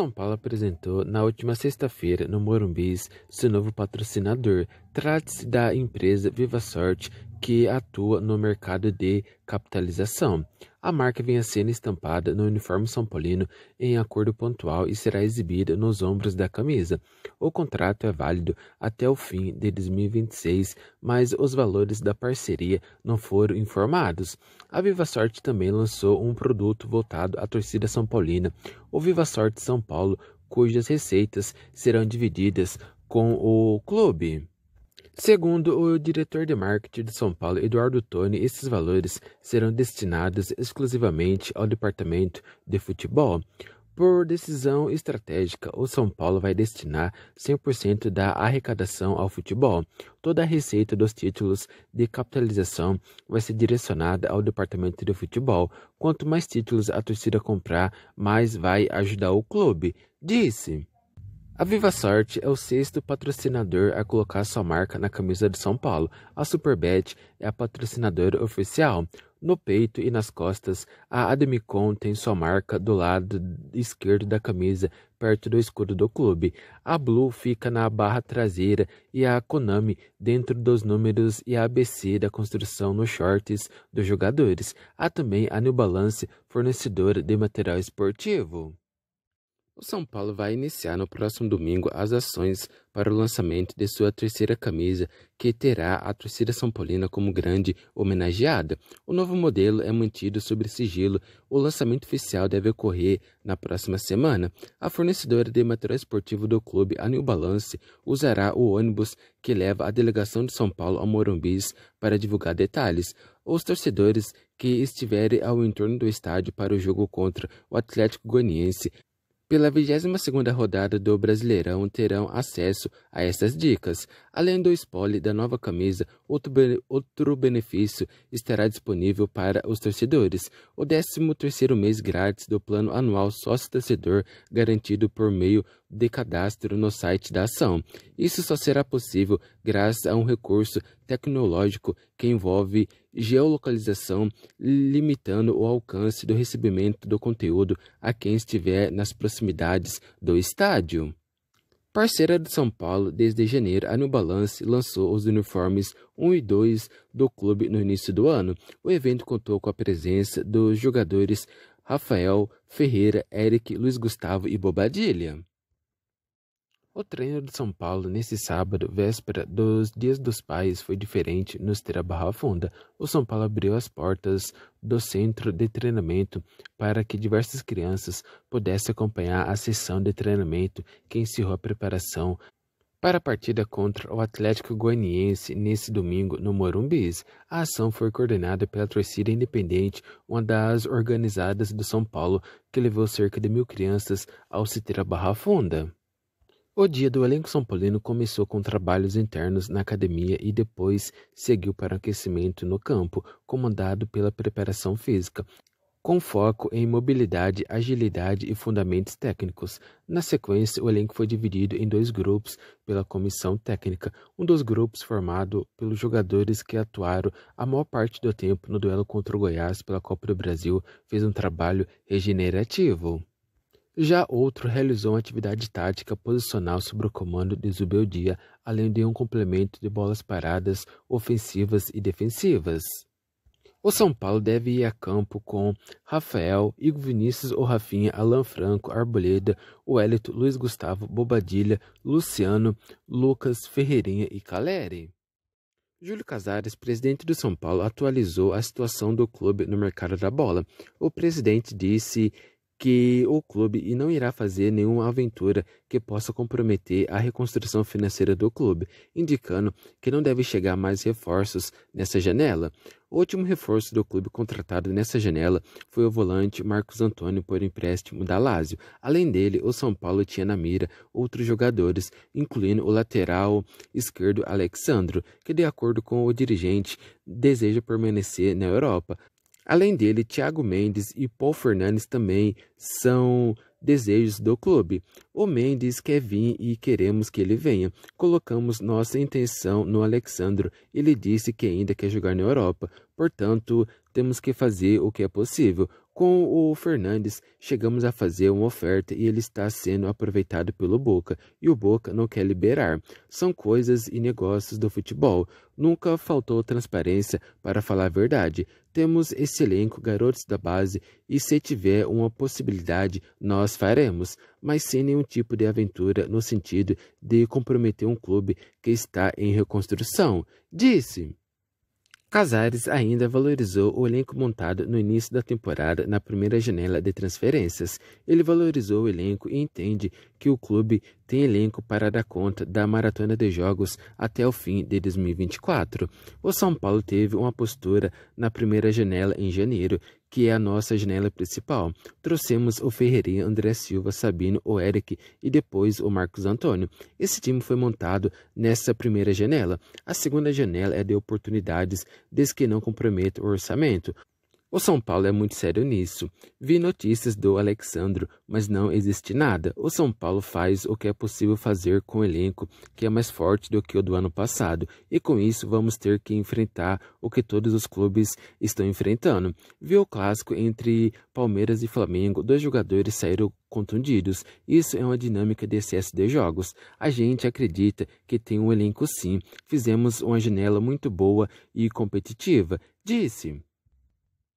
São Paulo apresentou na última sexta-feira no Morumbis seu novo patrocinador. Trata-se da empresa Viva Sorte, que atua no mercado de capitalização. A marca vem a ser estampada no uniforme são paulino em acordo pontual e será exibida nos ombros da camisa. O contrato é válido até o fim de 2026, mas os valores da parceria não foram informados. A Viva Sorte também lançou um produto voltado à torcida são paulina, o Viva Sorte São Paulo, cujas receitas serão divididas com o clube. Segundo o diretor de marketing de São Paulo, Eduardo Toni, esses valores serão destinados exclusivamente ao departamento de futebol. Por decisão estratégica, o São Paulo vai destinar 100% da arrecadação ao futebol. Toda a receita dos títulos de capitalização vai ser direcionada ao departamento de futebol. Quanto mais títulos a torcida comprar, mais vai ajudar o clube, disse. A Viva Sorte é o sexto patrocinador a colocar sua marca na camisa de São Paulo. A Superbet é a patrocinadora oficial. No peito e nas costas, a Ademicon tem sua marca do lado esquerdo da camisa, perto do escudo do clube. A Blue fica na barra traseira e a Konami dentro dos números e a ABC da construção nos shorts dos jogadores. Há também a New Balance, fornecedora de material esportivo. O São Paulo vai iniciar no próximo domingo as ações para o lançamento de sua terceira camisa, que terá a torcida São Paulina como grande homenageada. O novo modelo é mantido sob sigilo. O lançamento oficial deve ocorrer na próxima semana. A fornecedora de material esportivo do clube, a New Balance, usará o ônibus que leva a delegação de São Paulo ao Morumbis para divulgar detalhes. Os torcedores que estiverem ao entorno do estádio para o jogo contra o Atlético Goianiense pela 22ª rodada do Brasileirão terão acesso a essas dicas. Além do spoiler da nova camisa, outro, be outro benefício estará disponível para os torcedores. O 13º mês grátis do plano anual sócio-torcedor garantido por meio de cadastro no site da ação. Isso só será possível graças a um recurso tecnológico que envolve geolocalização, limitando o alcance do recebimento do conteúdo a quem estiver nas proximidades do estádio. Parceira de São Paulo, desde janeiro, a New Balance lançou os uniformes 1 e 2 do clube no início do ano. O evento contou com a presença dos jogadores Rafael, Ferreira, Eric, Luiz Gustavo e Bobadilha. O treino de São Paulo nesse sábado, véspera dos Dias dos Pais, foi diferente no Esteira Barra Funda. O São Paulo abriu as portas do centro de treinamento para que diversas crianças pudessem acompanhar a sessão de treinamento que encerrou a preparação para a partida contra o Atlético Goianiense nesse domingo no Morumbis, a ação foi coordenada pela torcida independente, uma das organizadas do São Paulo, que levou cerca de mil crianças ao Citeira Barra Funda. O dia do elenco São Paulino começou com trabalhos internos na academia e depois seguiu para aquecimento no campo, comandado pela preparação física, com foco em mobilidade, agilidade e fundamentos técnicos. Na sequência, o elenco foi dividido em dois grupos pela comissão técnica, um dos grupos formado pelos jogadores que atuaram a maior parte do tempo no duelo contra o Goiás pela Copa do Brasil fez um trabalho regenerativo. Já outro realizou uma atividade tática posicional sobre o comando de Zubeldia, além de um complemento de bolas paradas ofensivas e defensivas. O São Paulo deve ir a campo com Rafael, Igor Vinícius ou Rafinha, Alan Franco, Arboleda, Wellington, Luiz Gustavo, Bobadilha, Luciano, Lucas, Ferreirinha e Caleri. Júlio Casares, presidente do São Paulo, atualizou a situação do clube no mercado da bola. O presidente disse que o clube e não irá fazer nenhuma aventura que possa comprometer a reconstrução financeira do clube, indicando que não deve chegar mais reforços nessa janela. O último reforço do clube contratado nessa janela foi o volante Marcos Antônio por empréstimo da Lazio. Além dele, o São Paulo tinha na mira outros jogadores, incluindo o lateral esquerdo Alexandro, que de acordo com o dirigente deseja permanecer na Europa, Além dele, Thiago Mendes e Paul Fernandes também são desejos do clube. O Mendes quer vir e queremos que ele venha. Colocamos nossa intenção no Alexandro. Ele disse que ainda quer jogar na Europa. Portanto, temos que fazer o que é possível. Com o Fernandes, chegamos a fazer uma oferta e ele está sendo aproveitado pelo Boca, e o Boca não quer liberar. São coisas e negócios do futebol. Nunca faltou transparência, para falar a verdade. Temos esse elenco, garotos da base, e se tiver uma possibilidade, nós faremos, mas sem nenhum tipo de aventura no sentido de comprometer um clube que está em reconstrução, disse. Casares ainda valorizou o elenco montado no início da temporada na primeira janela de transferências. Ele valorizou o elenco e entende que o clube tem elenco para dar conta da maratona de jogos até o fim de 2024. O São Paulo teve uma postura na primeira janela em janeiro que é a nossa janela principal. Trouxemos o Ferreirinha, André Silva, Sabino, o Eric e depois o Marcos Antônio. Esse time foi montado nessa primeira janela. A segunda janela é de oportunidades, desde que não comprometa o orçamento. O São Paulo é muito sério nisso. Vi notícias do Alexandro, mas não existe nada. O São Paulo faz o que é possível fazer com o elenco, que é mais forte do que o do ano passado, e com isso vamos ter que enfrentar o que todos os clubes estão enfrentando. Vi o clássico entre Palmeiras e Flamengo, dois jogadores saíram contundidos. Isso é uma dinâmica desse de jogos. A gente acredita que tem um elenco sim. Fizemos uma janela muito boa e competitiva, disse.